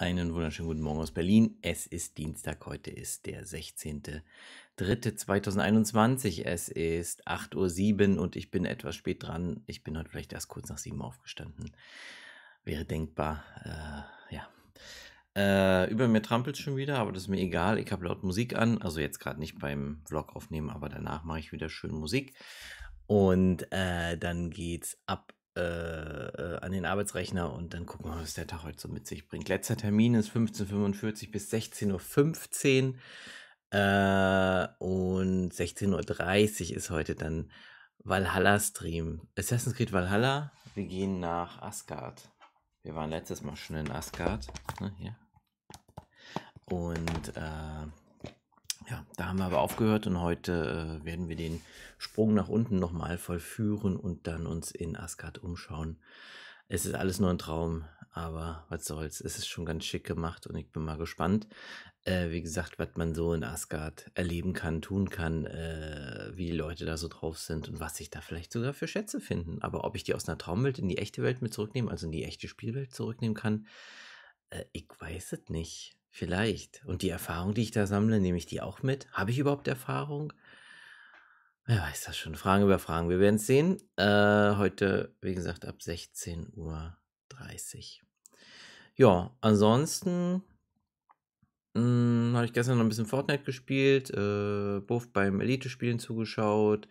Einen wunderschönen guten Morgen aus Berlin. Es ist Dienstag, heute ist der 16.03.2021. Es ist 8.07 Uhr und ich bin etwas spät dran. Ich bin heute vielleicht erst kurz nach 7 Uhr aufgestanden. Wäre denkbar. Äh, ja. Äh, über mir trampelt schon wieder, aber das ist mir egal. Ich habe laut Musik an. Also jetzt gerade nicht beim Vlog aufnehmen, aber danach mache ich wieder schön Musik. Und äh, dann geht's ab äh, äh, an den Arbeitsrechner und dann gucken wir, was der Tag heute so mit sich bringt. Letzter Termin ist 15.45 bis 16.15 Uhr. Äh, und 16.30 Uhr ist heute dann Valhalla-Stream. Assassin's Creed Valhalla. Wir gehen nach Asgard. Wir waren letztes Mal schon in Asgard. Ne, hier. Und äh, ja, da haben wir aber aufgehört und heute äh, werden wir den Sprung nach unten nochmal vollführen und dann uns in Asgard umschauen. Es ist alles nur ein Traum, aber was soll's, es ist schon ganz schick gemacht und ich bin mal gespannt, äh, wie gesagt, was man so in Asgard erleben kann, tun kann, äh, wie die Leute da so drauf sind und was sich da vielleicht sogar für Schätze finden. Aber ob ich die aus einer Traumwelt in die echte Welt mit zurücknehmen, also in die echte Spielwelt zurücknehmen kann, äh, ich weiß es nicht. Vielleicht. Und die Erfahrung, die ich da sammle, nehme ich die auch mit? Habe ich überhaupt Erfahrung? Wer weiß das schon? Fragen über Fragen. Wir werden es sehen. Äh, heute, wie gesagt, ab 16.30 Uhr. Ja, ansonsten hm, habe ich gestern noch ein bisschen Fortnite gespielt, äh, Buff beim Elite-Spielen zugeschaut,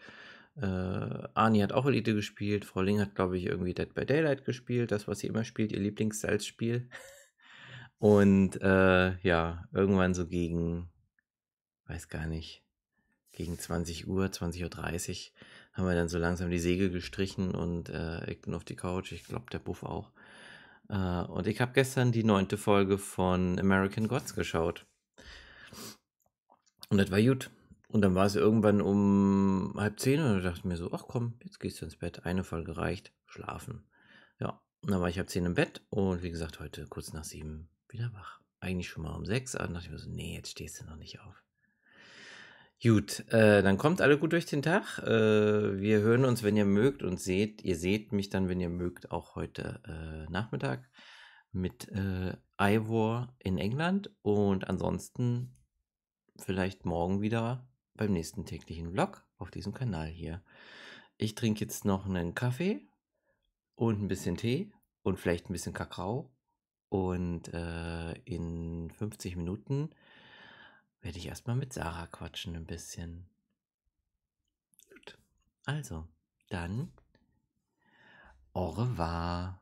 äh, Ani hat auch Elite gespielt, Frau Ling hat, glaube ich, irgendwie Dead by Daylight gespielt, das, was sie immer spielt, ihr lieblings Lieblingssalzspiel. Und äh, ja, irgendwann so gegen, weiß gar nicht, gegen 20 Uhr, 20.30 Uhr haben wir dann so langsam die Segel gestrichen und äh, ich bin auf die Couch, ich glaube der Buff auch. Äh, und ich habe gestern die neunte Folge von American Gods geschaut. Und das war gut. Und dann war es irgendwann um halb zehn und da dachte ich mir so, ach komm, jetzt gehst du ins Bett, eine Folge reicht, schlafen. Ja, und dann war ich halb zehn im Bett und wie gesagt, heute kurz nach sieben wieder wach. Eigentlich schon mal um sechs, aber dachte ich mir so, nee, jetzt stehst du noch nicht auf. Gut, äh, dann kommt alle gut durch den Tag. Äh, wir hören uns, wenn ihr mögt und seht, ihr seht mich dann, wenn ihr mögt, auch heute äh, Nachmittag mit äh, Ivor in England und ansonsten vielleicht morgen wieder beim nächsten täglichen Vlog auf diesem Kanal hier. Ich trinke jetzt noch einen Kaffee und ein bisschen Tee und vielleicht ein bisschen Kakao und äh, in 50 Minuten werde ich erstmal mit Sarah quatschen ein bisschen. Gut. Also, dann. Au revoir.